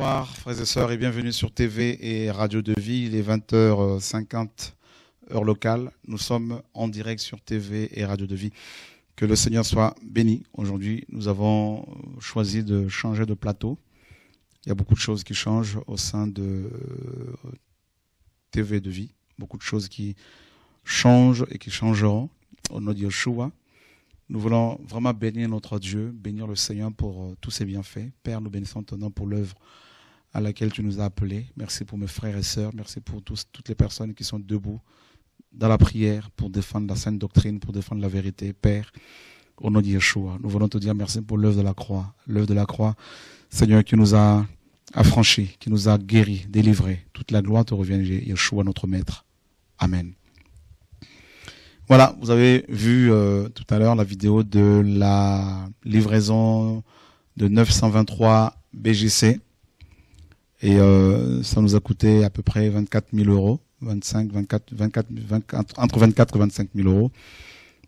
Bonsoir, frères et sœurs, et bienvenue sur TV et Radio de Vie. Il est 20h50, heure locale. Nous sommes en direct sur TV et Radio de Vie. Que le Seigneur soit béni. Aujourd'hui, nous avons choisi de changer de plateau. Il y a beaucoup de choses qui changent au sein de euh, TV de Vie. Beaucoup de choses qui changent et qui changeront. Au nom de Yeshua. Nous voulons vraiment bénir notre Dieu, bénir le Seigneur pour euh, tous ses bienfaits. Père, nous bénissons ton nom pour l'œuvre à laquelle tu nous as appelés. Merci pour mes frères et sœurs. Merci pour tous, toutes les personnes qui sont debout dans la prière pour défendre la sainte doctrine, pour défendre la vérité. Père, au nom de Yeshua, nous voulons te dire merci pour l'œuvre de la croix. L'œuvre de la croix, Seigneur, qui nous a affranchis, qui nous a guéris, délivrés. Toute la gloire te revient, Yeshua, notre Maître. Amen. Voilà, vous avez vu euh, tout à l'heure la vidéo de la livraison de 923 BGC. Et euh, ça nous a coûté à peu près 24 000 euros, 25, 24, 24, entre 24 et 25 000 euros.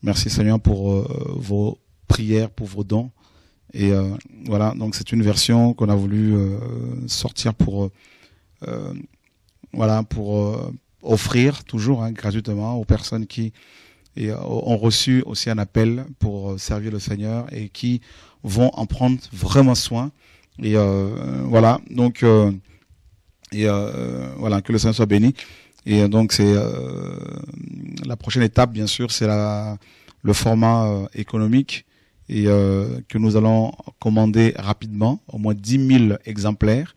Merci Seigneur pour euh, vos prières, pour vos dons. Et euh, voilà, donc c'est une version qu'on a voulu euh, sortir pour euh, voilà pour offrir toujours hein, gratuitement aux personnes qui ont reçu aussi un appel pour servir le Seigneur et qui vont en prendre vraiment soin et euh, voilà, donc euh, et euh, voilà que le Seigneur soit béni. Et donc c'est la prochaine étape, bien sûr, c'est le format économique et que nous allons commander rapidement, au moins 10 000 exemplaires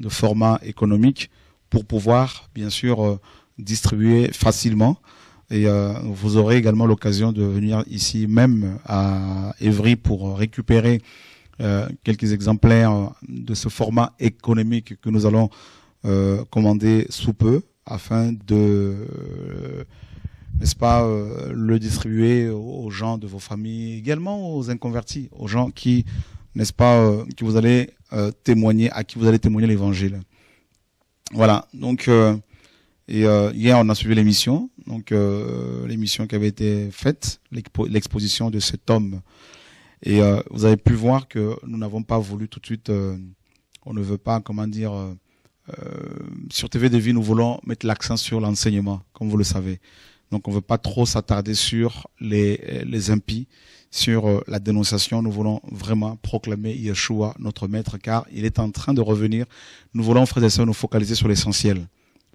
de format économique pour pouvoir bien sûr distribuer facilement. Et vous aurez également l'occasion de venir ici même à Évry pour récupérer euh, quelques exemplaires euh, de ce format économique que nous allons euh, commander sous peu afin de euh, n'est-ce pas le distribuer aux gens de vos familles également aux inconvertis aux gens qui n'est-ce pas qui vous allez témoigner à qui vous allez témoigner l'évangile voilà donc et hier, on a suivi l'émission, donc l'émission qui avait été faite, l'exposition de cet homme et euh, vous avez pu voir que nous n'avons pas voulu tout de suite, euh, on ne veut pas, comment dire, euh, sur TV vie, nous voulons mettre l'accent sur l'enseignement, comme vous le savez. Donc on ne veut pas trop s'attarder sur les, les impies, sur la dénonciation. Nous voulons vraiment proclamer Yeshua, notre maître, car il est en train de revenir. Nous voulons, frères et sœurs, nous focaliser sur l'essentiel.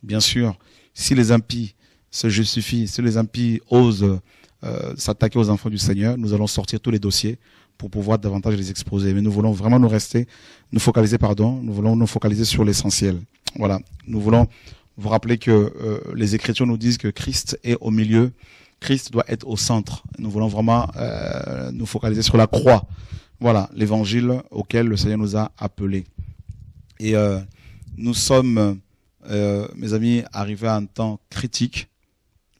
Bien sûr, si les impies se justifient, si les impies osent euh, s'attaquer aux enfants du Seigneur. Nous allons sortir tous les dossiers pour pouvoir davantage les exposer. Mais nous voulons vraiment nous rester, nous focaliser, pardon, nous voulons nous focaliser sur l'essentiel. Voilà. Nous voulons vous rappeler que euh, les Écritures nous disent que Christ est au milieu, Christ doit être au centre. Nous voulons vraiment euh, nous focaliser sur la croix. Voilà, l'évangile auquel le Seigneur nous a appelés. Et nous sommes, mes amis, arrivés à un temps critique.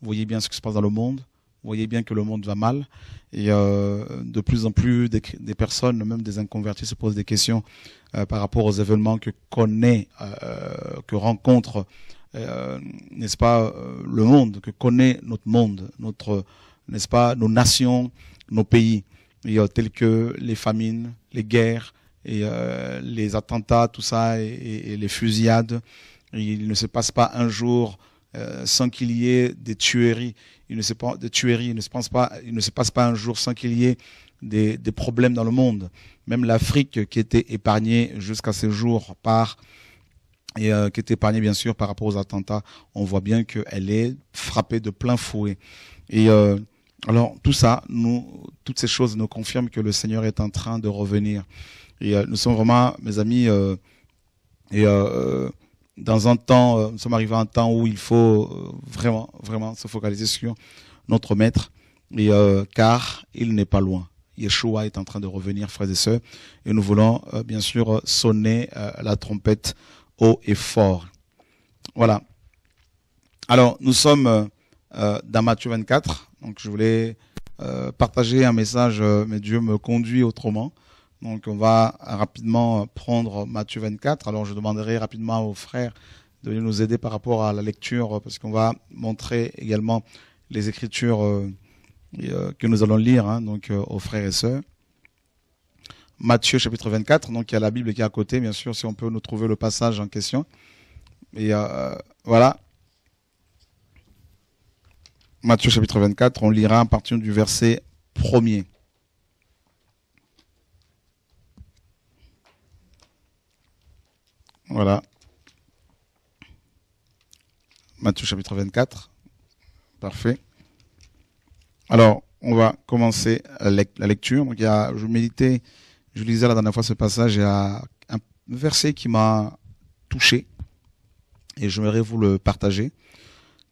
Vous voyez bien ce qui se passe dans le monde. Vous voyez bien que le monde va mal et euh, de plus en plus des, personnes, même des inconvertis, se posent des questions euh, par rapport aux événements que connaît, euh, que rencontre, n'est-ce pas, le monde, que connaît notre monde, notre, n'est-ce pas, nos nations, nos pays, et, tels que les famines, les guerres et les attentats, tout ça, et les fusillades. Il ne se passe pas un jour euh, sans qu'il y ait des tueries. Il ne se, de tueries. Il ne se, pense pas, il ne se passe pas un jour sans qu'il y ait des, des, problèmes dans le monde. Même l'Afrique qui était épargnée jusqu'à ce jour par et euh, qui était épargnée bien sûr par rapport aux attentats, on voit bien qu'elle est frappée de plein fouet. Et euh, alors tout ça, nous, toutes ces choses nous confirment que le Seigneur est en train de revenir. Et nous sommes vraiment, mes amis, et dans un temps, euh, nous sommes arrivés à un temps où il faut euh, vraiment, vraiment se focaliser sur notre maître, euh, car il n'est pas loin. Yeshua est en train de revenir, frères et sœurs, et nous voulons bien sûr sonner la trompette haut et fort. Voilà. Alors, nous sommes dans Matthieu 24, donc je voulais partager un message, mais Dieu me conduit autrement. Donc on va rapidement prendre Matthieu 24. Alors je demanderai rapidement aux frères de nous aider par rapport à la lecture, parce qu'on va montrer également les écritures euh, euh, que nous allons lire hein, donc euh, aux frères et sœurs. Matthieu chapitre 24, donc il y a la Bible qui est à côté, bien sûr, si on peut nous trouver le passage en question. Et voilà. Matthieu chapitre 24, on lira à partir du verset premier. Voilà. Matthieu chapitre 24. Parfait. Alors, on va commencer la lecture. Donc, il je méditais, je lisais la dernière fois ce passage, il y un verset qui m'a touché et j'aimerais vous le partager.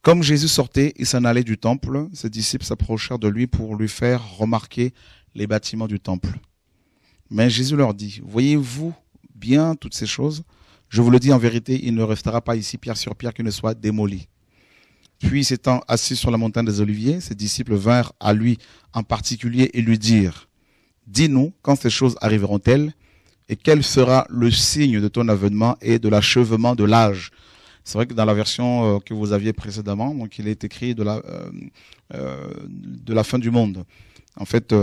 Comme Jésus sortait et s'en allait du temple, ses disciples s'approchèrent de lui pour lui faire remarquer les bâtiments du temple. Mais Jésus leur dit, voyez-vous bien toutes ces choses je vous le dis en vérité, il ne restera pas ici pierre sur pierre qui ne soit démoli. Puis s'étant assis sur la montagne des Oliviers, ses disciples vinrent à lui en particulier et lui dirent, Dis-nous quand ces choses arriveront-elles et quel sera le signe de ton avènement et de l'achèvement de l'âge. C'est vrai que dans la version euh, que vous aviez précédemment, donc il est écrit de la, euh, euh, de la fin du monde. En fait,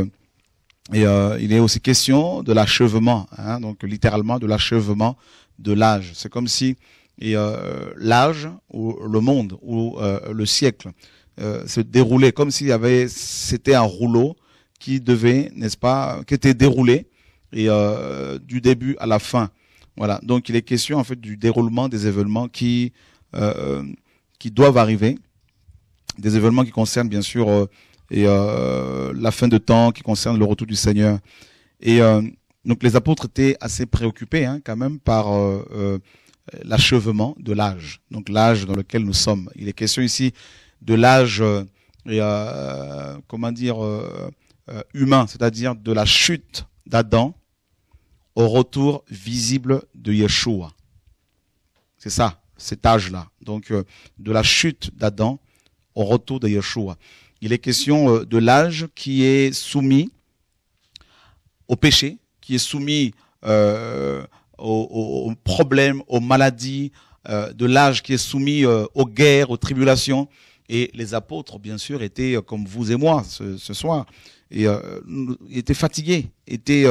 et euh, il est aussi question de l'achèvement, hein, donc littéralement de l'achèvement de l'âge. C'est comme si euh, l'âge ou le monde ou euh, le siècle euh, se déroulait comme s'il y avait c'était un rouleau qui devait n'est-ce pas qui était déroulé et euh, du début à la fin voilà donc il est question en fait du déroulement des événements qui euh, qui doivent arriver des événements qui concernent bien sûr euh, et euh, la fin de temps qui concerne le retour du Seigneur. Et euh, donc les apôtres étaient assez préoccupés hein, quand même par euh, euh l'achèvement de l'âge, donc l'âge dans lequel nous sommes. Il est question ici de l'âge, euh, euh, comment dire, humain, c'est-à-dire de la chute d'Adam au retour visible de Yeshua. C'est ça, cet âge-là. Donc de la chute d'Adam au retour de Yeshua. Il est question euh, de l'âge qui est soumis au péché, qui est soumis euh, aux, problèmes, aux maladies, euh, de l'âge qui est soumis aux guerres, aux tribulations. Et les apôtres, bien sûr, étaient comme vous et moi ce, soir, et étaient fatigués, étaient,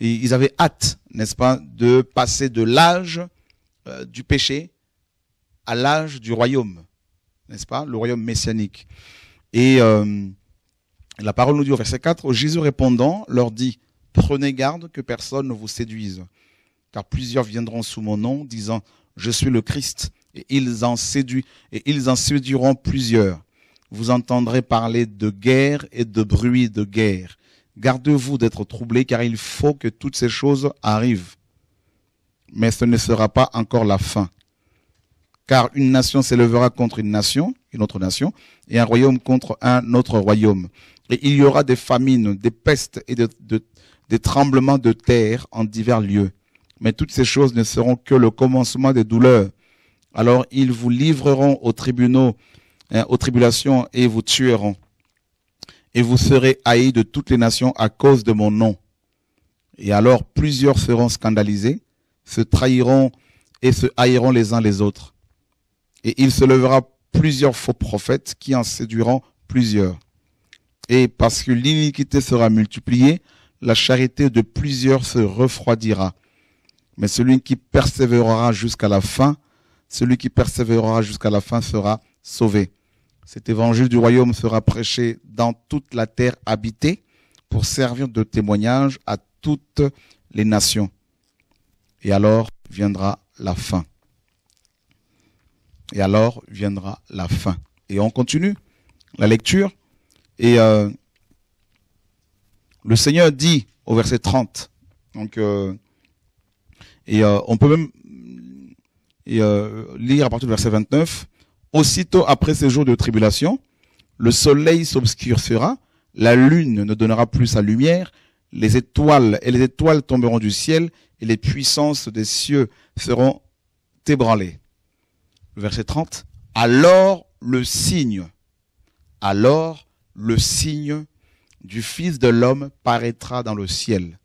ils avaient hâte, n'est-ce pas, de passer de l'âge du péché à l'âge du royaume, n'est-ce pas, le royaume messianique. Et euh, la parole nous dit au verset 4, Jésus répondant leur dit, prenez garde que personne ne vous séduise, car plusieurs viendront sous mon nom, disant, je suis le Christ, et ils en, et ils en séduiront plusieurs. Vous entendrez parler de guerre et de bruit de guerre. Gardez-vous d'être troublés, car il faut que toutes ces choses arrivent. Mais ce ne sera pas encore la fin. Car une nation s'élevera contre une nation, une autre nation, et un royaume contre un autre royaume. Et il y aura des famines, des pestes et de, des tremblements de terre en divers lieux. Mais toutes ces choses ne seront que le commencement des douleurs. Alors ils vous livreront aux tribunaux, hein, aux tribulations, et vous tueront. Et vous serez haïs de toutes les nations à cause de mon nom. Et alors plusieurs seront scandalisés, se trahiront et se haïront les uns les autres. Et il se levera plusieurs faux prophètes qui en séduiront plusieurs. Et parce que l'iniquité sera multipliée, la charité de plusieurs se refroidira. Mais celui qui persévérera jusqu'à la fin, celui qui persévérera jusqu'à la fin sera sauvé. Cet évangile du royaume sera prêché dans toute la terre habitée pour servir de témoignage à toutes les nations. Et alors viendra la fin. Et alors viendra la fin. Et on continue la lecture. Et euh, le Seigneur dit au verset 30, donc, euh, et euh, on peut même lire à partir du verset 29, Aussitôt après ces jours de tribulation, le soleil s'obscurcira, la lune ne donnera plus sa lumière, les étoiles et les étoiles tomberont du ciel, et les puissances des cieux seront ébranlées verset 30, alors le signe, alors le signe du Fils de l'homme paraîtra dans le ciel.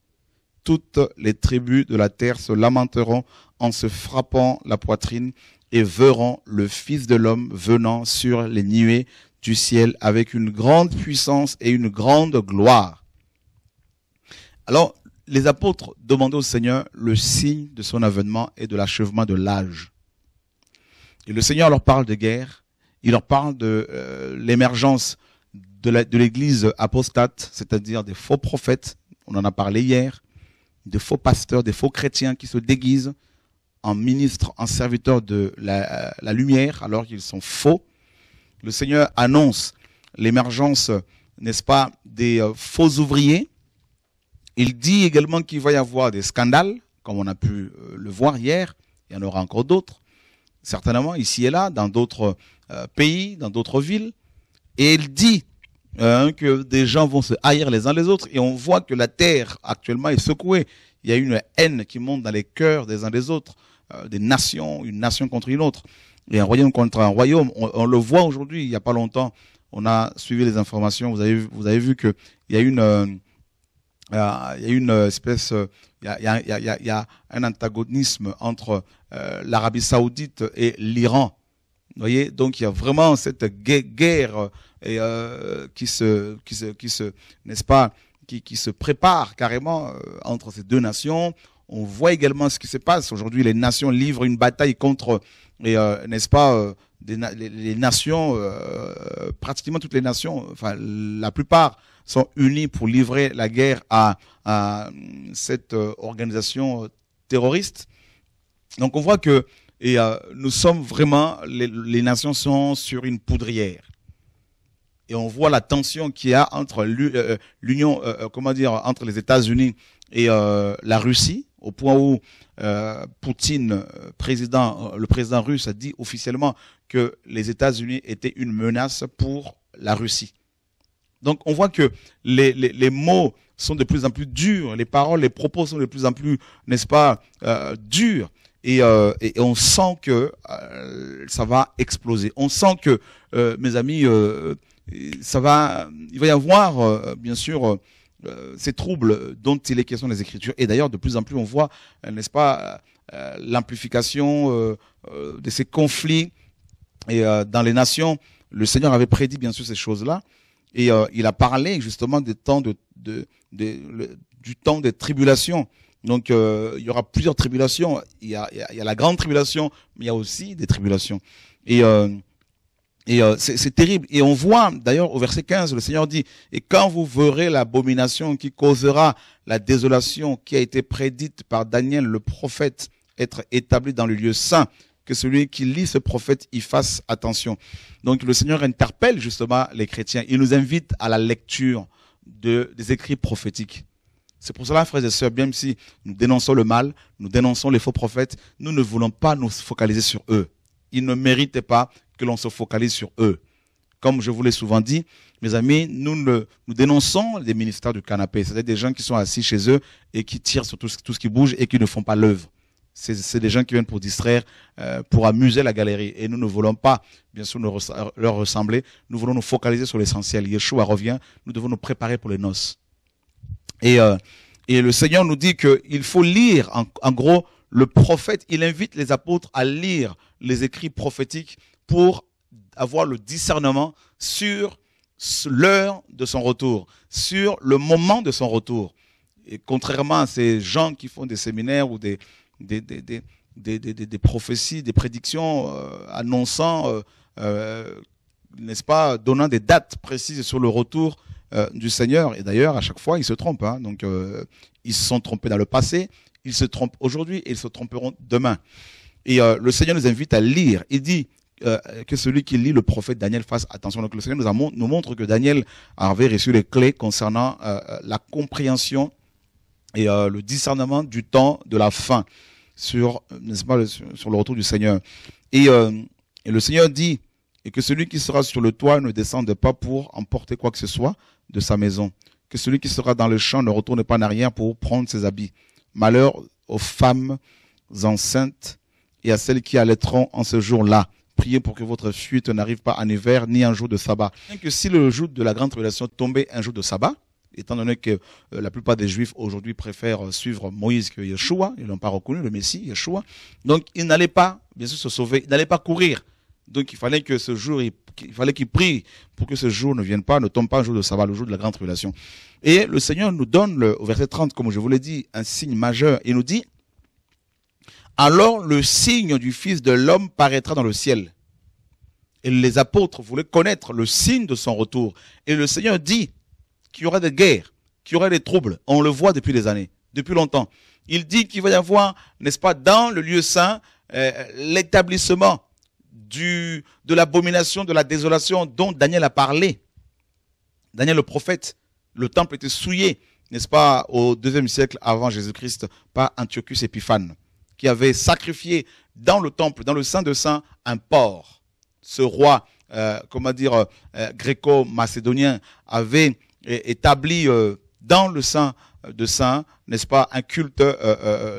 Toutes les tribus de la terre se lamenteront en se frappant la poitrine et verront le Fils de l'homme venant sur les nuées du ciel avec une grande puissance et une grande gloire. Alors, les apôtres demandaient au Seigneur le signe de son avènement et de l'achèvement de l'âge. Et le Seigneur leur parle de guerre, il leur parle de euh, l'émergence de l'Église apostate, c'est-à-dire des faux prophètes, on en a parlé hier, des faux pasteurs, des faux chrétiens qui se déguisent en ministres, en serviteurs de la, lumière, alors qu'ils sont faux. Le Seigneur annonce l'émergence, n'est-ce pas, des euh, faux ouvriers. Il dit également qu'il va y avoir des scandales, comme on a pu euh, le voir hier, il y en aura encore d'autres certainement ici et là, dans d'autres euh, pays, dans d'autres villes. Et il dit hein, que des gens vont se haïr les uns les autres. Et on voit que la terre actuellement est secouée. Il y a une haine qui monte dans les cœurs des uns des autres, euh, des nations, une nation contre une autre, et un royaume contre un royaume. On, le voit aujourd'hui, il n'y a pas longtemps, on a suivi les informations, vous avez, vous avez vu qu'il y a une... Euh, y a une espèce il y, a, un antagonisme entre euh, l'Arabie saoudite et l'Iran. voyez, donc il y a vraiment cette guerre qui, qui se prépare carrément euh, entre ces deux nations. On voit également ce qui se passe. Aujourd'hui, les nations livrent une bataille contre, euh, n'est-ce pas, euh, les, nations, euh, pratiquement toutes les nations, enfin la plupart sont unies pour livrer la guerre à, cette organisation terroriste. Donc on voit que nous sommes vraiment, les, nations sont sur une poudrière et on voit la tension qu'il y a entre l'Union, comment dire, entre les États-Unis et la Russie au point où euh, Poutine, euh, euh, le président russe, a dit officiellement que les États-Unis étaient une menace pour la Russie. Donc on voit que les, mots sont de plus en plus durs, les paroles, les propos sont de plus en plus, n'est-ce pas, durs. Et, on sent que ça va exploser. On sent que, mes amis, ça va, il va y avoir, bien sûr, euh, ces troubles dont il est question dans les Écritures. Et d'ailleurs, de plus en plus, on voit, euh, n'est-ce pas, euh, l'amplification de ces conflits et dans les nations. Le Seigneur avait prédit bien sûr ces choses-là. Et il a parlé justement des temps de, de, de du temps des tribulations. Donc il y aura plusieurs tribulations. Il y, a, il y, a, la grande tribulation, mais il y a aussi des tribulations. Et et euh, c'est terrible. Et on voit, d'ailleurs, au verset 15, le Seigneur dit, et quand vous verrez l'abomination qui causera la désolation qui a été prédite par Daniel le prophète être établie dans le lieu saint, que celui qui lit ce prophète y fasse attention. Donc le Seigneur interpelle justement les chrétiens. Il nous invite à la lecture des écrits prophétiques. C'est pour cela, frères et sœurs, bien si nous dénonçons le mal, nous dénonçons les faux prophètes, nous ne voulons pas nous focaliser sur eux ils ne méritent pas que l'on se focalise sur eux. Comme je vous l'ai souvent dit, mes amis, nous, nous dénonçons les ministères du canapé, c'est-à-dire des gens qui sont assis chez eux et qui tirent sur tout, ce qui bouge et qui ne font pas l'œuvre. C'est des gens qui viennent pour distraire, euh, pour amuser la galerie. Et nous ne voulons pas, bien sûr, leur ressembler. Nous voulons nous focaliser sur l'essentiel. Yeshua revient. Nous devons nous préparer pour les noces. Et, euh, le Seigneur nous dit qu'il faut lire, en, gros, le prophète, il invite les apôtres à lire les écrits prophétiques pour avoir le discernement sur l'heure de son retour, sur le moment de son retour. Et contrairement à ces gens qui font des séminaires ou des, prophéties, des prédictions euh, annonçant, euh, euh, n'est-ce pas, donnant des dates précises sur le retour du Seigneur. Et d'ailleurs, à chaque fois, ils se trompent. Hein. Donc, ils se sont trompés dans le passé, ils se trompent aujourd'hui et ils se tromperont demain. Et euh, le Seigneur nous invite à lire. Il dit euh, que celui qui lit le prophète Daniel fasse attention. Donc le Seigneur nous, montre que Daniel avait reçu les clés concernant euh, la compréhension et le discernement du temps de la fin sur, n'est-ce pas, sur, le retour du Seigneur. Et, le Seigneur dit et que celui qui sera sur le toit ne descende pas pour emporter quoi que ce soit de sa maison. Que celui qui sera dans le champ ne retourne pas en arrière pour prendre ses habits. Malheur aux femmes enceintes et à celles qui allaiteront en ce jour-là. Priez pour que votre fuite n'arrive pas en hiver ni un jour de sabbat. que si le jour de la grande tribulation tombait un jour de sabbat, étant donné que euh, la plupart des juifs aujourd'hui préfèrent euh, suivre Moïse que Yeshua, ils n'ont pas reconnu, le Messie, Yeshua. Donc, ils n'allaient pas, bien sûr, se sauver, ils n'allaient pas courir. Donc, il fallait que ce jour, il fallait qu'ils prient pour que ce jour ne vienne pas, ne tombe pas un jour de sabbat, le jour de la grande tribulation. Et le Seigneur nous donne, au verset 30, comme je vous l'ai dit, un signe majeur. Il nous dit, alors le signe du Fils de l'homme paraîtra dans le ciel. Et les apôtres voulaient connaître le signe de son retour. Et le Seigneur dit qu'il y aura des guerres, qu'il y aura des troubles. On le voit depuis des années, depuis longtemps. Il dit qu'il va y avoir, n'est-ce pas, dans le lieu saint, euh, l'établissement du, de l'abomination, de la désolation dont Daniel a parlé. Daniel le prophète, le temple était souillé, n'est-ce pas, au deuxième siècle avant Jésus-Christ par Antiochus Épiphane qui avait sacrifié dans le temple, dans le Saint de Saint, un porc. Ce roi, euh, comment dire, euh, euh, gréco-macédonien avait établi euh, dans le Saint de Saint, n'est-ce pas, un culte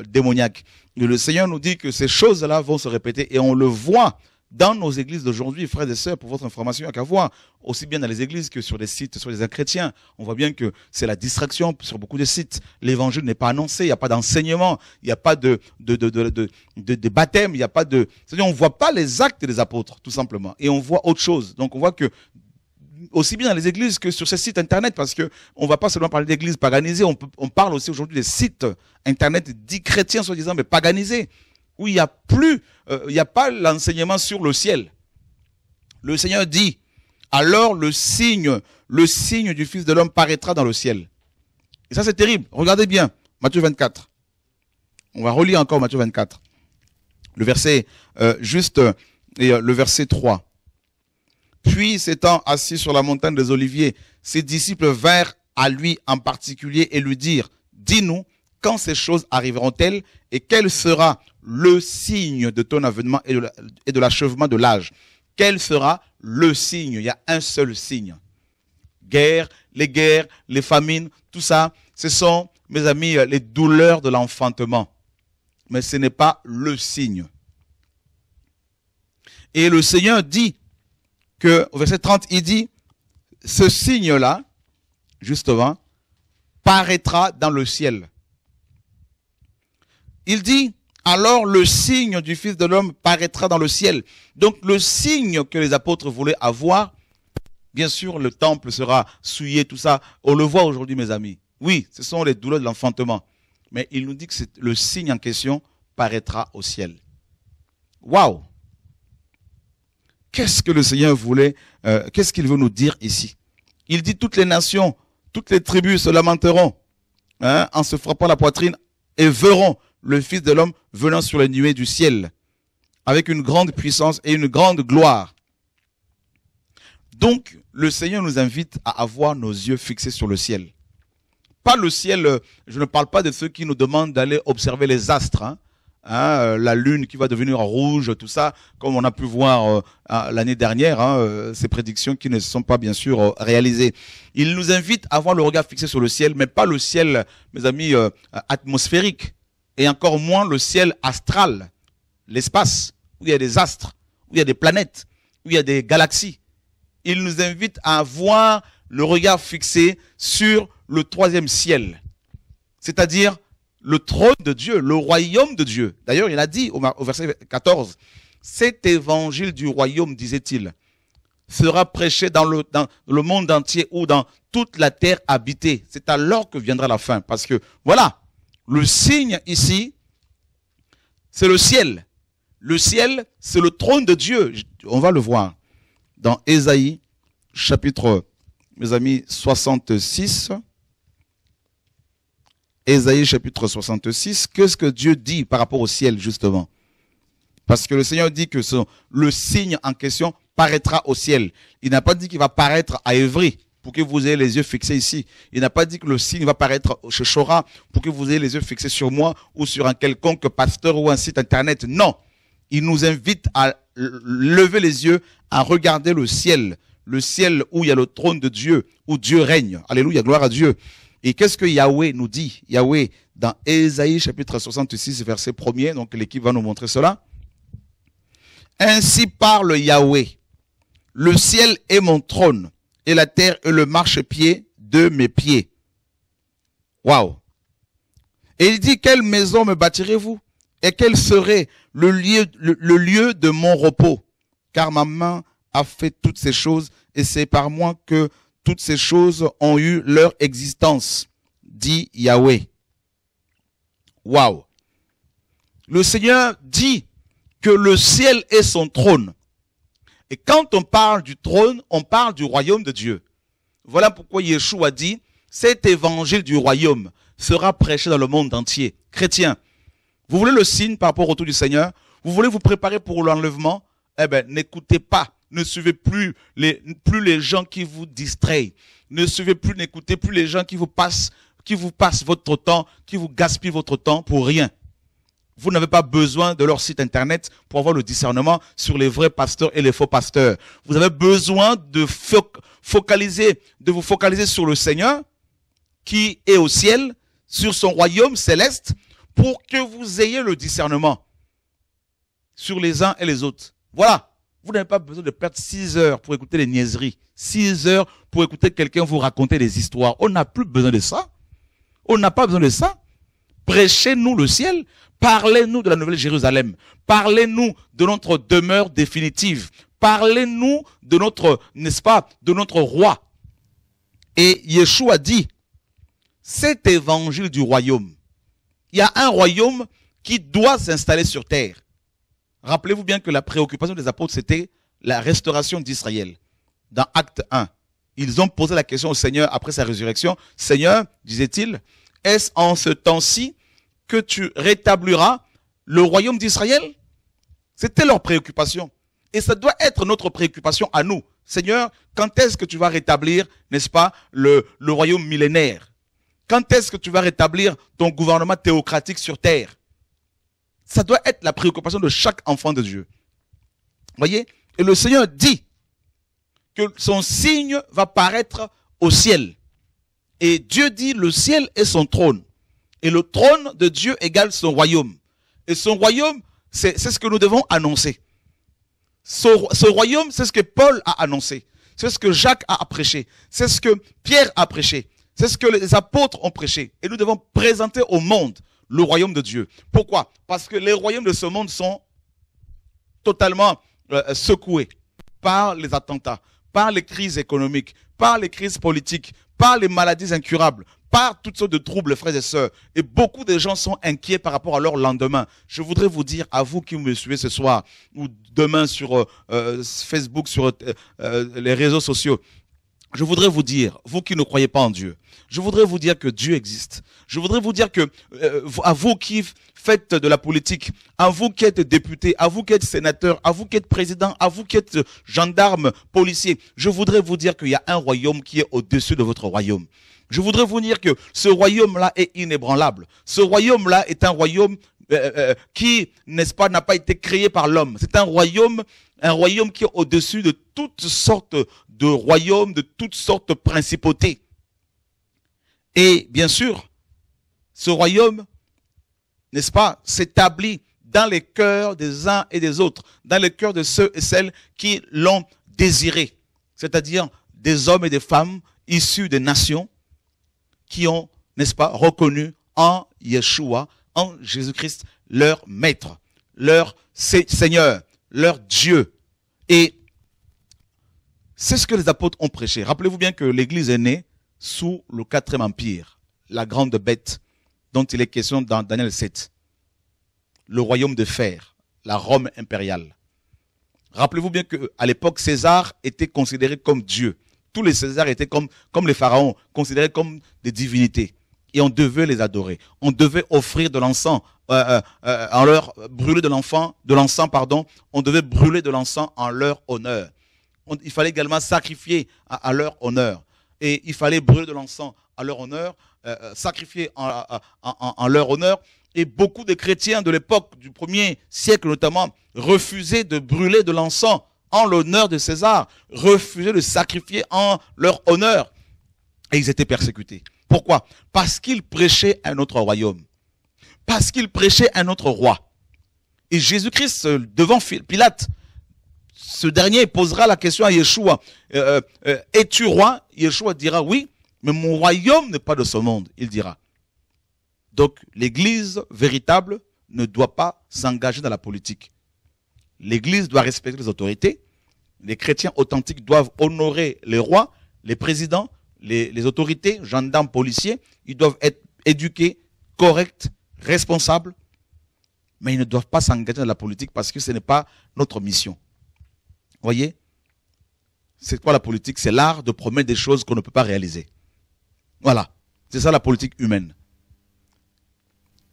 démoniaque. le Seigneur nous dit que ces choses-là vont se répéter et on le voit dans nos églises d'aujourd'hui, frères et sœurs, pour votre information, a qu'à voir, aussi bien dans les églises que sur les sites, sur les chrétiens, on voit bien que c'est la distraction sur beaucoup de sites. L'évangile n'est pas annoncé, il n'y a pas d'enseignement, il n'y a pas de, de, de, de, de, de, baptême, il n'y a pas de... C'est-à-dire, on ne voit pas les actes des apôtres, tout simplement. Et on voit autre chose. Donc, on voit que aussi bien dans les églises que sur ces sites internet, parce que on va pas seulement parler d'églises paganisées, on, on parle aussi aujourd'hui des sites internet dits chrétiens soi-disant, mais paganisés où il n'y a plus, euh, il n'y a pas l'enseignement sur le ciel. Le Seigneur dit, alors le signe, le signe du Fils de l'homme paraîtra dans le ciel. Et ça, c'est terrible. Regardez bien, Matthieu 24. On va relire encore Matthieu 24. Le verset, euh, juste, euh, et le verset 3. Puis, s'étant assis sur la montagne des Oliviers, ses disciples vinrent à lui en particulier et lui dirent, dis-nous, quand ces choses arriveront-elles et quel sera le signe de ton avènement et de l'achèvement de l'âge Quel sera le signe Il y a un seul signe. Guerre, les guerres, les famines, tout ça, ce sont, mes amis, euh, les douleurs de l'enfantement. Mais ce n'est pas le signe. Et le Seigneur dit que, au verset 30, il dit, ce signe-là, justement, paraîtra dans le ciel. Il dit, alors le signe du Fils de l'homme paraîtra dans le ciel. Donc le signe que les apôtres voulaient avoir, bien sûr, le temple sera souillé, tout ça. On le voit aujourd'hui, mes amis. Oui, ce sont les douleurs de l'enfantement. Mais il nous dit que le signe en question paraîtra au ciel. Waouh Qu'est-ce que le Seigneur voulait, euh, qu'est-ce qu'il veut nous dire ici Il dit toutes les nations, toutes les tribus se lamenteront hein, en se frappant la poitrine et verront le Fils de l'homme venant sur les nuées du ciel, avec une grande puissance et une grande gloire. Donc, le Seigneur nous invite à avoir nos yeux fixés sur le ciel. Pas le ciel, euh, je ne parle pas de ceux qui nous demandent d'aller observer les astres, hein, hein, euh, la lune qui va devenir rouge, tout ça, comme on a pu voir euh, l'année dernière, hein, ces prédictions qui ne sont pas bien sûr réalisées. Il nous invite à avoir le regard fixé sur le ciel, mais pas le ciel, mes amis, atmosphérique et encore moins le ciel astral, l'espace, où il y a des astres, où il y a des planètes, où il y a des galaxies. Il nous invite à avoir le regard fixé sur le troisième ciel, c'est-à-dire le trône de Dieu, le royaume de Dieu. D'ailleurs, il a dit au verset 14, cet évangile du royaume, disait-il, sera prêché dans le, dans le monde entier ou dans toute la terre habitée. C'est alors que viendra la fin. Parce que, voilà, le signe ici, c'est le ciel. Le ciel, c'est le trône de Dieu. On va le voir dans Ésaïe, chapitre, mes amis, 66. Ésaïe, chapitre 66. Qu'est-ce que Dieu dit par rapport au ciel, justement Parce que le Seigneur dit que le signe en question paraîtra au ciel. Il n'a pas dit qu'il va paraître à Évry pour que vous ayez les yeux fixés ici. Il n'a pas dit que le signe va paraître chez Shora pour que vous ayez les yeux fixés sur moi ou sur un quelconque pasteur ou un site internet. Non. Il nous invite à lever les yeux, à regarder le ciel. Le ciel où il y a le trône de Dieu, où Dieu règne. Alléluia, gloire à Dieu. Et qu'est-ce que Yahweh nous dit Yahweh, dans Ésaïe chapitre 66, verset 1er, donc l'équipe va nous montrer cela. Ainsi parle Yahweh. Le ciel est mon trône et la terre est le marchepied de mes pieds. Waouh. Et il dit, quelle maison me bâtirez-vous Et quel serait le lieu, le lieu de mon repos Car ma main a fait toutes ces choses, et c'est par moi que toutes ces choses ont eu leur existence, dit Yahweh. Waouh. Le Seigneur dit que le ciel est son trône et quand on parle du trône, on parle du royaume de Dieu. Voilà pourquoi Yeshua dit, cet évangile du royaume sera prêché dans le monde entier. Chrétien, vous voulez le signe par rapport au tout du Seigneur Vous voulez vous préparer pour l'enlèvement Eh bien, n'écoutez pas, ne suivez plus les, plus les gens qui vous distraient. Ne suivez plus, n'écoutez plus les gens qui vous passent, qui vous passent votre temps, qui vous gaspillent votre temps pour rien. Vous n'avez pas besoin de leur site internet pour avoir le discernement sur les vrais pasteurs et les faux pasteurs. Vous avez besoin de focaliser, de vous focaliser sur le Seigneur qui est au ciel, sur son royaume céleste, pour que vous ayez le discernement sur les uns et les autres. Voilà. Vous n'avez pas besoin de perdre six heures pour écouter les niaiseries, six heures pour écouter quelqu'un vous raconter des histoires. On n'a plus besoin de ça. On n'a pas besoin de ça prêchez-nous le ciel, parlez-nous de la nouvelle Jérusalem, parlez-nous de notre demeure définitive, parlez-nous de notre, n'est-ce pas, de notre roi. Et Yeshua dit, cet évangile du royaume, il y a un royaume qui doit s'installer sur terre. Rappelez-vous bien que la préoccupation des apôtres, c'était la restauration d'Israël. Dans Acte 1, ils ont posé la question au Seigneur après sa résurrection. Seigneur, disait-il, est-ce en ce temps-ci que tu rétabliras le royaume d'Israël C'était leur préoccupation. Et ça doit être notre préoccupation à nous. Seigneur, quand est-ce que tu vas rétablir, n'est-ce pas, le, royaume millénaire Quand est-ce que tu vas rétablir ton gouvernement théocratique sur terre Ça doit être la préoccupation de chaque enfant de Dieu. Voyez Et le Seigneur dit que son signe va paraître au ciel. Et Dieu dit, le ciel est son trône. Et le trône de Dieu égale son royaume. Et son royaume, c'est ce que nous devons annoncer. Ce, royaume, c'est ce que Paul a annoncé. C'est ce que Jacques a prêché. C'est ce que Pierre a prêché. C'est ce que les apôtres ont prêché. Et nous devons présenter au monde le royaume de Dieu. Pourquoi Parce que les royaumes de ce monde sont totalement euh, secoués par les attentats, par les crises économiques, par les crises politiques, par les maladies incurables, par toutes sortes de troubles, frères et sœurs. Et beaucoup de gens sont inquiets par rapport à leur lendemain. Je voudrais vous dire, à vous qui me suivez ce soir, ou demain sur euh, euh, Facebook, sur euh, les réseaux sociaux, je voudrais vous dire, vous qui ne croyez pas en Dieu, je voudrais vous dire que Dieu existe. Je voudrais vous dire que, euh, à vous qui faites de la politique, à vous qui êtes député, à vous qui êtes sénateur, à vous qui êtes président, à vous qui êtes gendarme, policier, je voudrais vous dire qu'il y a un royaume qui est au-dessus de votre royaume. Je voudrais vous dire que ce royaume-là est inébranlable. Ce royaume-là est un royaume euh, euh, euh, qui, n'est-ce pas, n'a pas été créé par l'homme. C'est un royaume, un royaume qui est au-dessus de toutes sortes de royaumes, de toutes sortes de principautés. Et bien sûr, ce royaume, n'est-ce pas, s'établit dans les cœurs des uns et des autres, dans les cœurs de ceux et celles qui l'ont désiré, c'est-à-dire des hommes et des femmes issus des nations qui ont, n'est-ce pas, reconnu en Yeshua en Jésus-Christ leur maître, leur Seigneur, leur Dieu. Et c'est ce que les apôtres ont prêché. Rappelez-vous bien que l'Église est née sous le quatrième empire, la grande bête dont il est question dans Daniel 7, le royaume de fer, la Rome impériale. Rappelez-vous bien qu'à l'époque, César était considéré comme Dieu. Tous les Césars étaient comme, comme les pharaons, considérés comme des divinités et on devait les adorer. On devait offrir de l'encens euh, euh, euh, en leur brûler de l'enfant, de l'encens pardon. On devait brûler de l'encens en leur honneur. il fallait également sacrifier à, leur honneur et il fallait brûler de l'encens à leur honneur, sacrifier en, en, leur honneur. Et beaucoup de chrétiens de l'époque du premier siècle notamment refusaient de brûler de l'encens en l'honneur de César, refusaient de sacrifier en leur honneur et ils étaient persécutés. Pourquoi Parce qu'il prêchait un autre royaume. Parce qu'il prêchait un autre roi. Et Jésus-Christ, euh, devant Pilate, ce dernier posera la question à Yeshua. Euh, euh, es-tu roi Yeshua dira oui, mais mon royaume n'est pas de ce monde, il dira. Donc l'Église véritable ne doit pas s'engager dans la politique. L'Église doit respecter les autorités. Les chrétiens authentiques doivent honorer les rois, les présidents, les, autorités, gendarmes, policiers, ils doivent être éduqués, corrects, responsables, mais ils ne doivent pas s'engager dans la politique parce que ce n'est pas notre mission. Voyez C'est quoi la politique C'est l'art de promettre des choses qu'on ne peut pas réaliser. Voilà. C'est ça la politique humaine.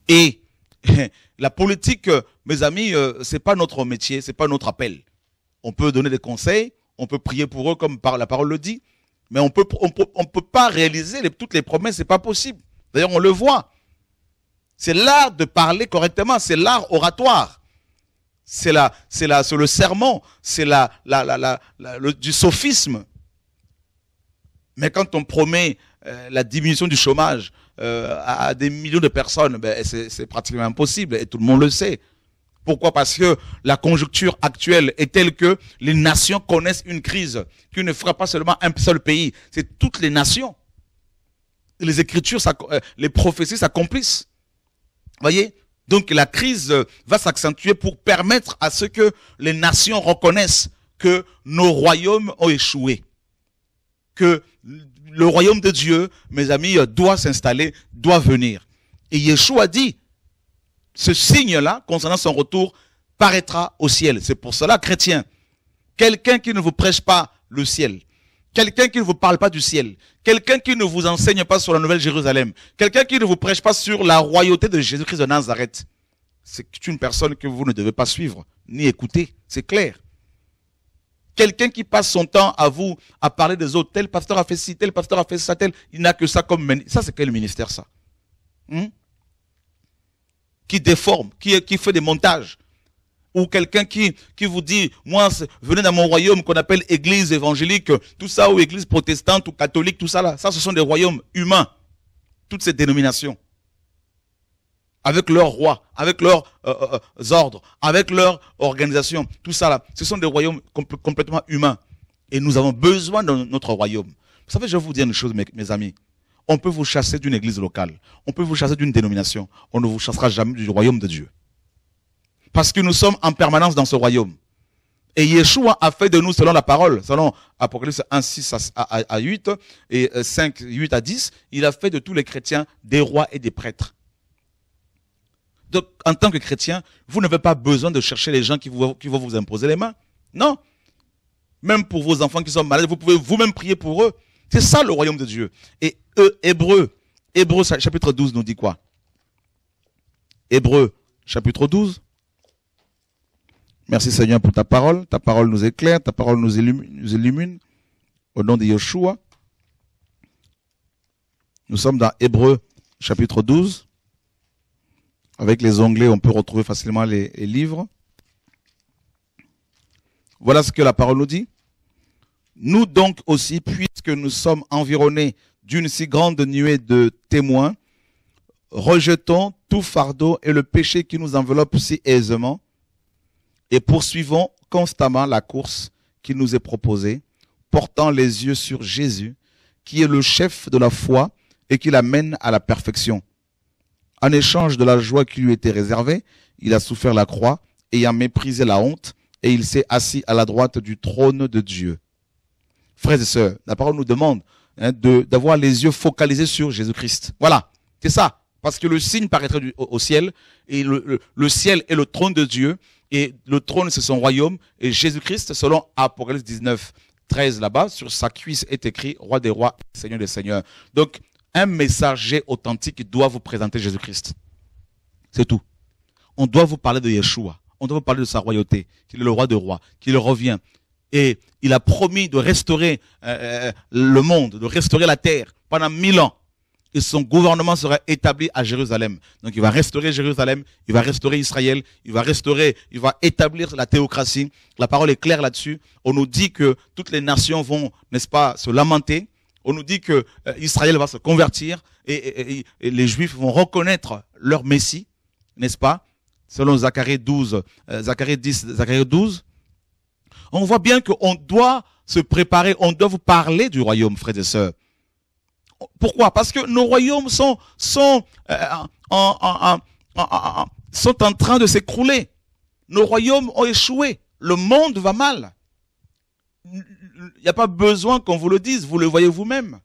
Et la politique, euh, mes amis, euh, c'est pas notre métier, c'est pas notre appel. On peut donner des conseils, on peut prier pour eux comme la parole le dit, mais on peut, ne on peut, on peut pas réaliser toutes les promesses, c'est pas possible. D'ailleurs, on le voit. C'est l'art de parler correctement, c'est l'art oratoire. C'est la, c'est la, le serment, c'est la, du sophisme. Mais quand on promet euh, la diminution du chômage euh, à, des millions de personnes, ben, c'est pratiquement impossible et tout le monde le sait. Pourquoi Parce que la conjoncture actuelle est telle que les nations connaissent une crise qui ne fera pas seulement un seul pays, c'est toutes les nations. Les écritures, euh, les prophéties s'accomplissent. Voyez Donc la crise euh, va s'accentuer pour permettre à ce que les nations reconnaissent que nos royaumes ont échoué. Que le royaume de Dieu, mes amis, euh, doit s'installer, doit venir. Et Yeshua dit, ce signe-là, concernant son retour, paraîtra au ciel. C'est pour cela, chrétien, quelqu'un qui ne vous prêche pas le ciel, quelqu'un qui ne vous parle pas du ciel, quelqu'un qui ne vous enseigne pas sur la Nouvelle Jérusalem, quelqu'un qui ne vous prêche pas sur la royauté de Jésus-Christ de Nazareth, c'est une personne que vous ne devez pas suivre, ni écouter, c'est clair. Quelqu'un qui passe son temps à vous, à parler des autres, tel pasteur a fait ci, tel pasteur a fait ça, tel, il n'a que ça comme... Ça, c'est quel ministère, ça hmm? qui déforme, qui, fait des montages. Ou quelqu'un qui, qui vous dit, moi, venez dans mon royaume qu'on appelle église évangélique, tout ça, ou église protestante, ou catholique, tout ça là. Ça, ce sont des royaumes humains. Toutes ces dénominations. Avec leur roi, avec leurs euh, euh, euh, ordres, avec leur organisation, tout ça là. Ce sont des royaumes complètement humains. Et nous avons besoin de notre royaume. Vous savez, je vais vous dire une chose, mes amis. On peut vous chasser d'une église locale. On peut vous chasser d'une dénomination. On ne vous chassera jamais du royaume de Dieu. Parce que nous sommes en permanence dans ce royaume. Et Yeshua a fait de nous, selon la parole, selon Apocalypse 1, 6 à, 8 et 5, euh, 8 à 10, il a fait de tous les chrétiens des rois et des prêtres. Donc, en tant que chrétien, vous n'avez pas besoin de chercher les gens qui, vont vous imposer les mains. Non. Même pour vos enfants qui sont malades, vous pouvez vous-même prier pour eux. C'est ça le royaume de Dieu. Et eux, Hébreux, chapitre 12 nous dit quoi Hébreux chapitre 12. Merci Seigneur pour ta parole. Ta parole nous éclaire, ta parole nous illumine. Au nom de Yeshua. Nous sommes dans Hébreux chapitre 12. Avec les onglets, on peut retrouver facilement les livres. Voilà ce que la parole nous dit. Nous donc aussi, puisque nous sommes environnés d'une si grande nuée de témoins, rejetons tout fardeau et le péché qui nous enveloppe si aisément, et poursuivons constamment la course qui nous est proposée, portant les yeux sur Jésus, qui est le chef de la foi et qui l'amène à la perfection. En échange de la joie qui lui était réservée, il a souffert la croix, ayant méprisé la honte, et il s'est assis à la droite du trône de Dieu frères et sœurs. La parole nous demande hein, d'avoir les yeux focalisés sur Jésus-Christ. Voilà, c'est ça. Parce que le signe paraîtrait au, ciel, et le, le, le, ciel est le trône de Dieu, et le trône c'est son royaume, et Jésus-Christ, selon Apocalypse 19, 13 là-bas, sur sa cuisse est écrit Roi des rois, Seigneur des seigneurs. Donc, un messager authentique doit vous présenter Jésus-Christ. C'est tout. On doit vous parler de Yeshua. On doit vous parler de sa royauté, qu'il est le roi des rois, qu'il revient, et il a promis de restaurer euh, euh, le monde, de restaurer la terre pendant mille ans. Et son gouvernement sera établi à Jérusalem. Donc il va restaurer Jérusalem, il va restaurer Israël, il va restaurer, il va établir la théocratie. La parole est claire là-dessus. On nous dit que toutes les nations vont, n'est-ce pas, se lamenter. On nous dit que euh, Israël va se convertir et, les Juifs vont reconnaître leur Messie, n'est-ce pas Selon Zacharie 12, Zacharie 10, Zacharie 12, on voit bien qu'on doit se préparer, on doit vous parler du royaume, frères et sœurs. Pourquoi Parce que nos royaumes sont, sont, euh, sont en train de s'écrouler. Nos royaumes ont échoué. Le monde va mal. Il n'y a pas besoin qu'on vous le dise, vous le voyez vous-même.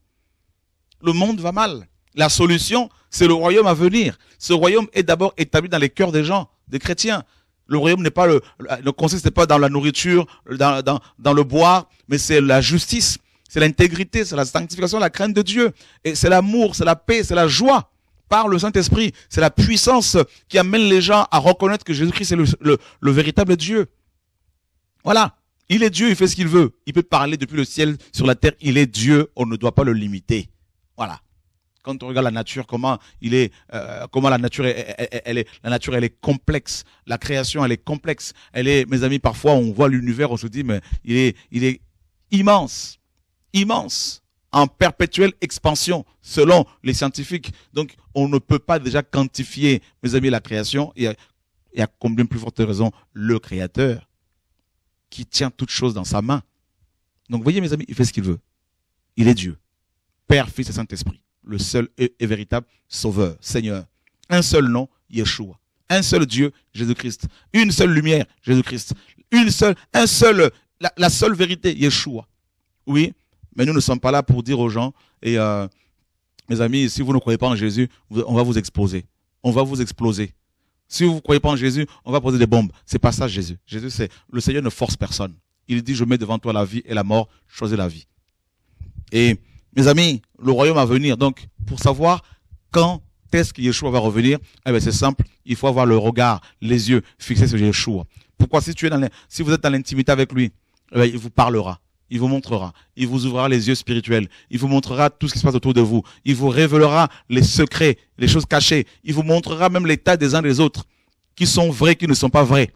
Le monde va mal. La solution, c'est le royaume à venir. Ce royaume est d'abord établi dans les cœurs des gens, des chrétiens. Le royaume n'est pas le, ne consiste pas dans la nourriture, dans, dans, dans le boire, mais c'est la justice, c'est l'intégrité, c'est la sanctification, la crainte de Dieu. Et c'est l'amour, c'est la paix, c'est la joie par le Saint-Esprit. C'est la puissance qui amène les gens à reconnaître que Jésus-Christ est le, le, véritable Dieu. Voilà. Il est Dieu, il fait ce qu'il veut. Il peut parler depuis le ciel, sur la terre. Il est Dieu, on ne doit pas le limiter quand on regarde la nature, comment il est, euh, comment la nature est, elle, est, la nature elle est complexe, la création elle est complexe, elle est, mes amis, parfois on voit l'univers, on se dit mais il est, il est immense, immense, en perpétuelle expansion selon les scientifiques. Donc on ne peut pas déjà quantifier, mes amis, la création et, y a combien plus forte raison le Créateur qui tient toutes choses dans sa main. Donc voyez mes amis, il fait ce qu'il veut. Il est Dieu. Père, Fils et Saint-Esprit le seul et, véritable Sauveur, Seigneur. Un seul nom, Yeshua. Un seul Dieu, Jésus-Christ. Une seule lumière, Jésus-Christ. Une seule, un seul, la, seule vérité, Yeshua. Oui, mais nous ne sommes pas là pour dire aux gens, et euh, mes amis, si vous ne croyez pas en Jésus, on va vous exposer. On va vous exploser. Si vous ne croyez pas en Jésus, on va poser des bombes. C'est pas ça Jésus. Jésus, c'est le Seigneur ne force personne. Il dit, je mets devant toi la vie et la mort, choisis la vie. Et mes amis, le royaume à venir. Donc, pour savoir quand est-ce que Yeshua va revenir, eh bien, c'est simple. Il faut avoir le regard, les yeux fixés sur Yeshua. Pourquoi si, tu es dans si vous êtes dans l'intimité avec lui, eh ben, il vous parlera. Il vous montrera, il vous ouvrira les yeux spirituels, il vous montrera tout ce qui se passe autour de vous, il vous révélera les secrets, les choses cachées, il vous montrera même l'état des uns des autres, qui sont vrais, qui ne sont pas vrais.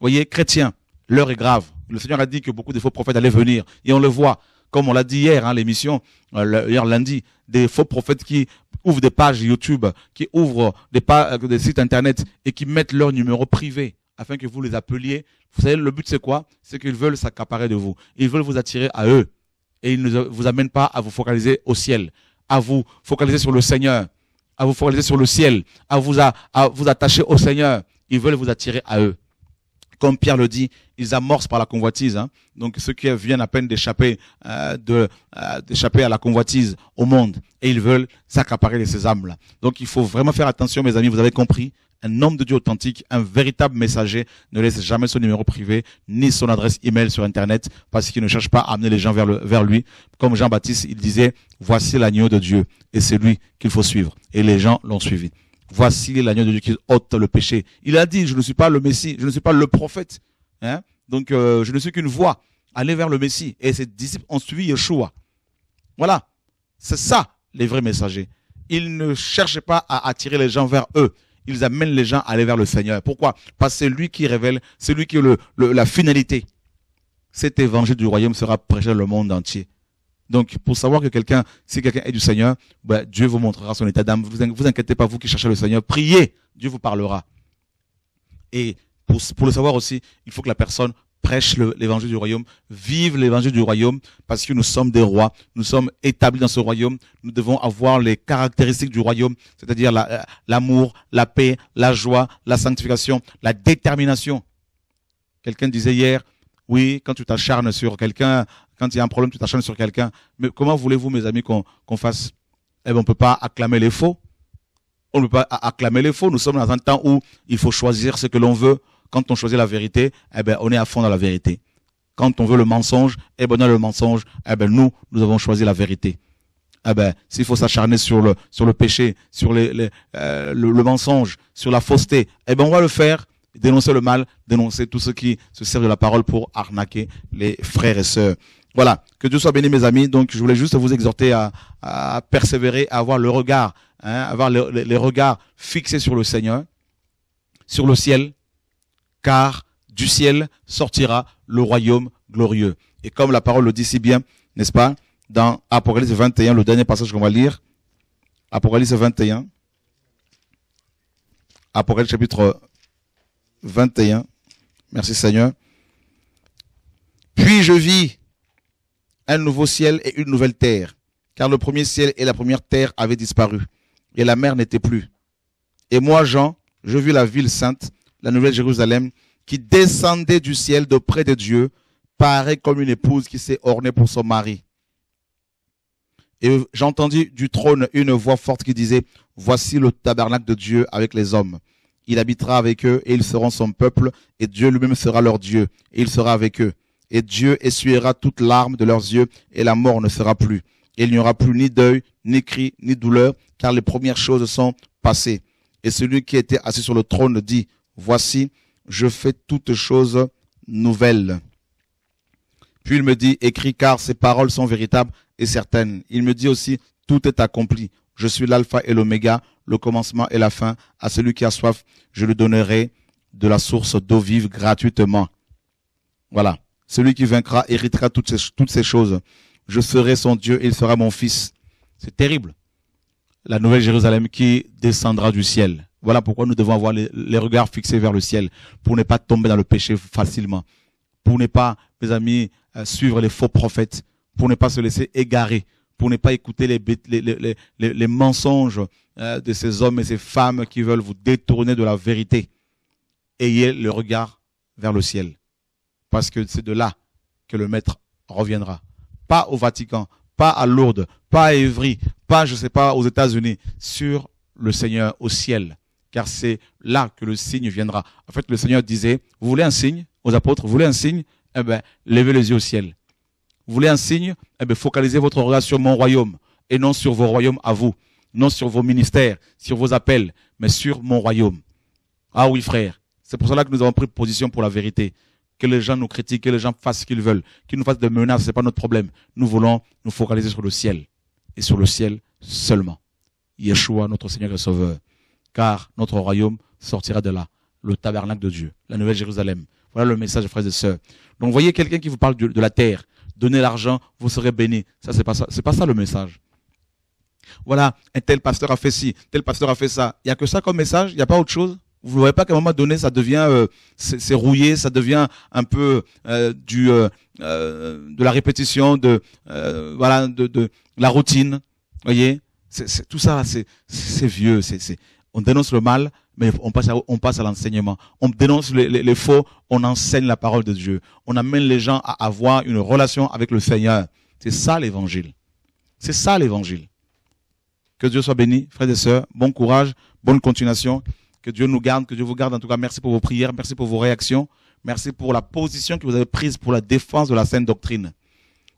Voyez, chrétiens, l'heure est grave. Le Seigneur a dit que beaucoup de faux prophètes allaient venir, et on le voit comme on l'a dit hier, hein, l'émission, euh, hier lundi, des faux prophètes qui ouvrent des pages YouTube, qui ouvrent des, euh, sites Internet et qui mettent leur numéro privé afin que vous les appeliez. Vous savez, le but c'est quoi C'est qu'ils veulent s'accaparer de vous. Ils veulent vous attirer à eux. Et ils ne vous amènent pas à vous focaliser au ciel, à vous focaliser sur le Seigneur, à vous focaliser sur le ciel, à vous, à vous attacher au Seigneur. Ils veulent vous attirer à eux comme Pierre le dit, ils amorcent par la convoitise. Hein. Donc ceux qui viennent à peine euh, euh, d'échapper à la convoitise au monde et ils veulent s'accaparer de ces âmes-là. Donc il faut vraiment faire attention, mes amis. Vous avez compris, un homme de Dieu authentique, un véritable messager, ne laisse jamais son numéro privé ni son adresse email sur Internet parce qu'il ne cherche pas à amener les gens vers, vers lui. Comme Jean-Baptiste, il disait, voici l'agneau de Dieu et c'est lui qu'il faut suivre. Et les gens l'ont suivi voici l'agneau de Dieu qui ôte le péché. Il a dit, je ne suis pas le Messie, je ne suis pas le prophète. Hein? Donc, euh, je ne suis qu'une voix. Allez vers le Messie. Et ses disciples ont suivi Yeshua. Voilà. C'est ça, les vrais messagers. Ils ne cherchent pas à attirer les gens vers eux. Ils amènent les gens à aller vers le Seigneur. Pourquoi Parce que c'est lui qui révèle, c'est lui qui est le, la finalité. Cet évangile du royaume sera prêché dans le monde entier. Donc, pour savoir que quelqu'un, si quelqu'un est du Seigneur, bah, Dieu vous montrera son état d'âme. Vous, vous inquiétez pas, vous qui cherchez le Seigneur, priez, Dieu vous parlera. Et pour, le savoir aussi, il faut que la personne prêche l'évangile du royaume, vive l'évangile du royaume, parce que nous sommes des rois, nous sommes établis dans ce royaume, nous devons avoir les caractéristiques du royaume, c'est-à-dire l'amour, la paix, la joie, la sanctification, la détermination. Quelqu'un disait hier, oui, quand tu t'acharnes sur quelqu'un, quand il y a un problème, tu t'acharnes sur quelqu'un. Mais comment voulez-vous, mes amis, qu'on fasse Eh bien, on ne peut pas acclamer les faux. On ne peut pas acclamer les faux. Nous sommes dans un temps où il faut choisir ce que l'on veut. Quand on choisit la vérité, eh bien, on est à fond dans la vérité. Quand on veut le mensonge, eh bien, dans le mensonge, eh bien, nous, nous avons choisi la vérité. Eh ben, s'il faut s'acharner sur le sur le péché, sur les, euh, le, mensonge, sur la fausseté, eh ben on va le faire. Dénoncer le mal, dénoncer tout ce qui se servent de la parole pour arnaquer les frères et sœurs. Voilà, que Dieu soit béni mes amis. Donc je voulais juste vous exhorter à, persévérer, à avoir le regard, hein, avoir les regards fixés sur le Seigneur, sur le ciel, car du ciel sortira le royaume glorieux. Et comme la parole le dit si bien, n'est-ce pas, dans Apocalypse 21, le dernier passage qu'on va lire, Apocalypse 21, Apocalypse chapitre 21, merci Seigneur. Puis je vis un nouveau ciel et une nouvelle terre, car le premier ciel et la première terre avaient disparu, et la mer n'était plus. Et moi, Jean, je vis la ville sainte, la nouvelle Jérusalem, qui descendait du ciel de près de Dieu, paraît comme une épouse qui s'est ornée pour son mari. Et j'entendis du trône une voix forte qui disait, voici le tabernacle de Dieu avec les hommes. Il habitera avec eux et ils seront son peuple et Dieu lui-même sera leur Dieu et il sera avec eux et Dieu essuiera toute larmes de leurs yeux, et la mort ne sera plus. Et il n'y aura plus ni deuil, ni cri, ni douleur, car les premières choses sont passées. Et celui qui était assis sur le trône dit, Voici, je fais toutes choses nouvelles. Puis il me dit, Écris car ces paroles sont véritables et certaines. Il me dit aussi, Tout est accompli. Je suis l'alpha et l'oméga, le commencement et la fin. À celui qui a soif, je lui donnerai de la source d'eau vive gratuitement. Voilà. Celui qui vaincra héritera toutes ces, choses. Je serai son Dieu et il sera mon fils. C'est terrible. La nouvelle Jérusalem qui descendra du ciel. Voilà pourquoi nous devons avoir les, regards fixés vers le ciel pour ne pas tomber dans le péché facilement. Pour ne pas, mes amis, euh, suivre les faux prophètes. Pour ne pas se laisser égarer pour ne pas écouter les, les, les, mensonges euh, de ces hommes et ces femmes qui veulent vous détourner de la vérité. Ayez le regard vers le ciel parce que c'est de là que le maître reviendra. Pas au Vatican, pas à Lourdes, pas à Évry, pas, je ne sais pas, aux États-Unis, sur le Seigneur au ciel, car c'est là que le signe viendra. En fait, le Seigneur disait, vous voulez un signe aux apôtres, vous voulez un signe Eh bien, levez les yeux au ciel. Vous voulez un signe Eh bien, focalisez votre regard sur mon royaume et non sur vos royaumes à vous, non sur vos ministères, sur vos appels, mais sur mon royaume. Ah oui, frère, c'est pour cela que nous avons pris position pour la vérité que les gens nous critiquent, que les gens fassent ce qu'ils veulent, qu'ils nous fassent des menaces, c'est pas notre problème. Nous voulons nous focaliser sur le ciel et sur le ciel seulement. Yeshua, notre Seigneur et Sauveur. Car notre royaume sortira de là, le tabernacle de Dieu, la nouvelle Jérusalem. Voilà le message, frères et sœurs. Donc, voyez quelqu'un qui vous parle de, la terre. Donnez l'argent, vous serez bénis. Ça, c'est pas ça, c'est pas ça le message. Voilà, un tel pasteur a fait ci, tel pasteur a fait ça. Il y a que ça comme message, il n'y a pas autre chose. Vous ne voyez pas qu'à un moment donné, ça devient, euh, c'est rouillé, ça devient un peu euh, du, euh, de la répétition, de, voilà, de, la routine. Voyez, tout ça, c'est vieux. on dénonce le mal, mais on passe à, on passe à l'enseignement. On dénonce les, faux, on enseigne la parole de Dieu. On amène les gens à avoir une relation avec le Seigneur. C'est ça l'évangile. C'est ça l'évangile. Que Dieu soit béni, frères et sœurs. Bon courage, bonne continuation. Que Dieu nous garde, que Dieu vous garde. En tout cas, merci pour vos prières, merci pour vos réactions, merci pour la position que vous avez prise pour la défense de la sainte doctrine.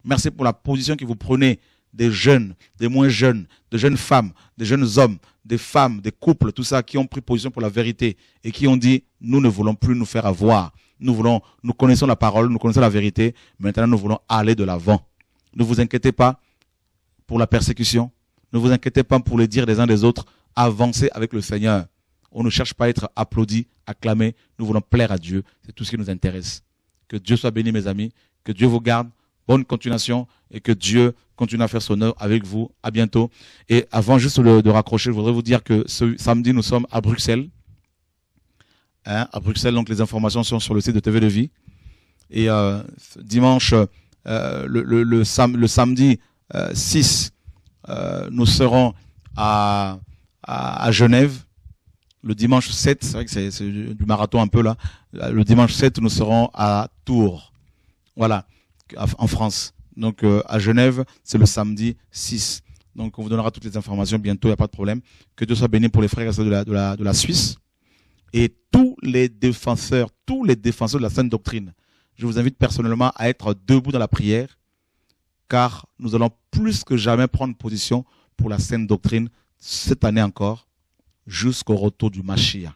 Merci pour la position que vous prenez des jeunes, des moins jeunes, des jeunes femmes, des jeunes hommes, des femmes, des couples, tout ça, qui ont pris position pour la vérité et qui ont dit, nous ne voulons plus nous faire avoir. Nous voulons, nous connaissons la parole, nous connaissons la vérité. Maintenant, nous voulons aller de l'avant. Ne vous inquiétez pas pour la persécution. Ne vous inquiétez pas pour les dire des uns des autres. Avancez avec le Seigneur. On ne cherche pas à être applaudi, acclamé. Nous voulons plaire à Dieu. C'est tout ce qui nous intéresse. Que Dieu soit béni, mes amis. Que Dieu vous garde. Bonne continuation et que Dieu continue à faire son œuvre avec vous. À bientôt. Et avant juste de raccrocher, je voudrais vous dire que ce samedi, nous sommes à Bruxelles. Hein, à Bruxelles, donc les informations sont sur le site de TV de Vie. Et euh, dimanche, euh, le, samedi 6, euh, nous serons à, à Genève le dimanche 7, c'est vrai que c'est du marathon un peu là, le dimanche 7, nous serons à Tours, voilà, en France. Donc euh, à Genève, c'est le samedi 6. Donc on vous donnera toutes les informations bientôt, il n'y a pas de problème. Que Dieu soit béni pour les frères et sœurs de de la, de la Suisse et tous les défenseurs, tous les défenseurs de la sainte doctrine. Je vous invite personnellement à être debout dans la prière, car nous allons plus que jamais prendre position pour la sainte doctrine cette année encore jusqu'au retour du Machia.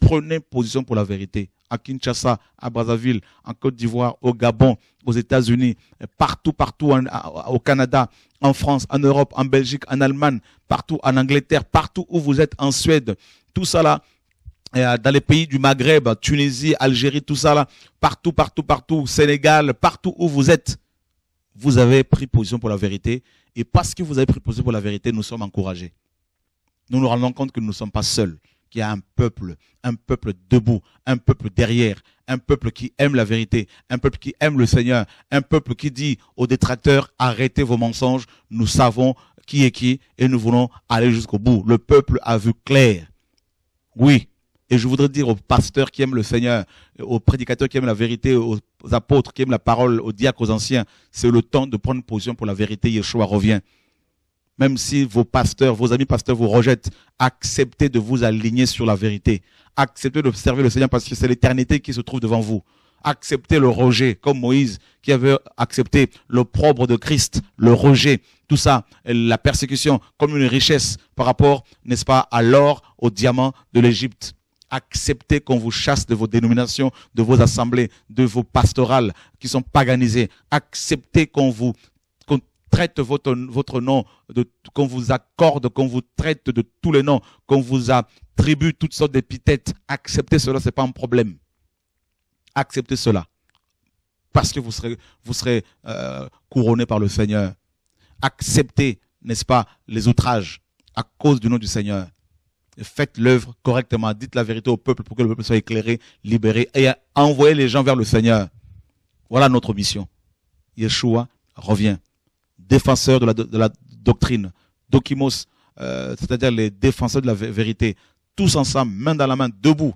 Prenez position pour la vérité. À Kinshasa, à Brazzaville, en Côte d'Ivoire, au Gabon, aux États-Unis, partout, partout, au Canada, en France, en Europe, en Belgique, en Allemagne, partout, en Angleterre, partout où vous êtes, en Suède. Tout ça là, euh, dans les pays du Maghreb, Tunisie, Algérie, tout ça là, partout, partout, partout, Sénégal, partout où vous êtes, vous avez pris position pour la vérité. Et parce que vous avez pris position pour la vérité, nous sommes encouragés nous nous rendons compte que nous ne sommes pas seuls, qu'il y a un peuple, un peuple debout, un peuple derrière, un peuple qui aime la vérité, un peuple qui aime le Seigneur, un peuple qui dit aux détracteurs, arrêtez vos mensonges, nous savons qui est qui et nous voulons aller jusqu'au bout. Le peuple a vu clair. Oui. Et je voudrais dire aux pasteurs qui aiment le Seigneur, aux prédicateurs qui aiment la vérité, aux apôtres qui aiment la parole, aux diacres, aux anciens, c'est le temps de prendre position pour la vérité. Yeshua revient même si vos pasteurs, vos amis pasteurs vous rejettent, acceptez de vous aligner sur la vérité. Acceptez d'observer le Seigneur parce que c'est l'éternité qui se trouve devant vous. Acceptez le rejet, comme Moïse qui avait accepté l'opprobre de Christ, le rejet, tout ça, la persécution, comme une richesse par rapport, n'est-ce pas, à l'or, au diamant de l'Égypte acceptez qu'on vous chasse de vos dénominations, de vos assemblées, de vos pastorales qui sont paganisées. Acceptez qu'on vous traite votre, votre nom, qu'on vous accorde, qu'on vous traite de tous les noms, qu'on vous attribue toutes sortes d'épithètes. Acceptez cela, ce n'est pas un problème. Acceptez cela. Parce que vous serez, vous serez euh, couronné par le Seigneur. Acceptez, n'est-ce pas, les outrages à cause du nom du Seigneur. Faites l'œuvre correctement. Dites la vérité au peuple pour que le peuple soit éclairé, libéré et envoyez les gens vers le Seigneur. Voilà notre mission. Yeshua revient défenseurs de la, doctrine, dokimos, euh, c'est-à-dire les défenseurs de la vérité, tous ensemble, main dans la main, debout,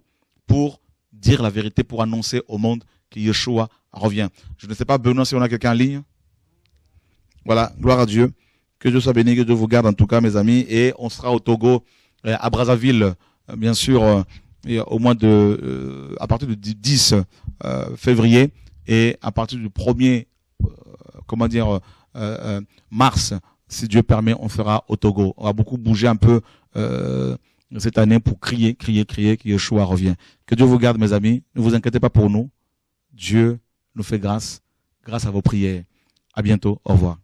pour dire la vérité, pour annoncer au monde que Yeshua revient. Je ne sais pas, Benoît, si on a quelqu'un en ligne. Voilà, gloire à Dieu. Que Dieu soit béni, que Dieu vous garde en tout cas, mes amis. Et on sera au Togo, euh, à Brazzaville, euh, bien sûr, au mois de, à partir du 10 février et à partir du 1er, comment dire, euh, euh, mars, si Dieu permet, on fera au Togo. On va beaucoup bouger un peu euh, cette année pour crier, crier, crier que Yeshua revient. Que Dieu vous garde, mes amis. Ne vous inquiétez pas pour nous. Dieu nous fait grâce, grâce à vos prières. À bientôt. Au revoir.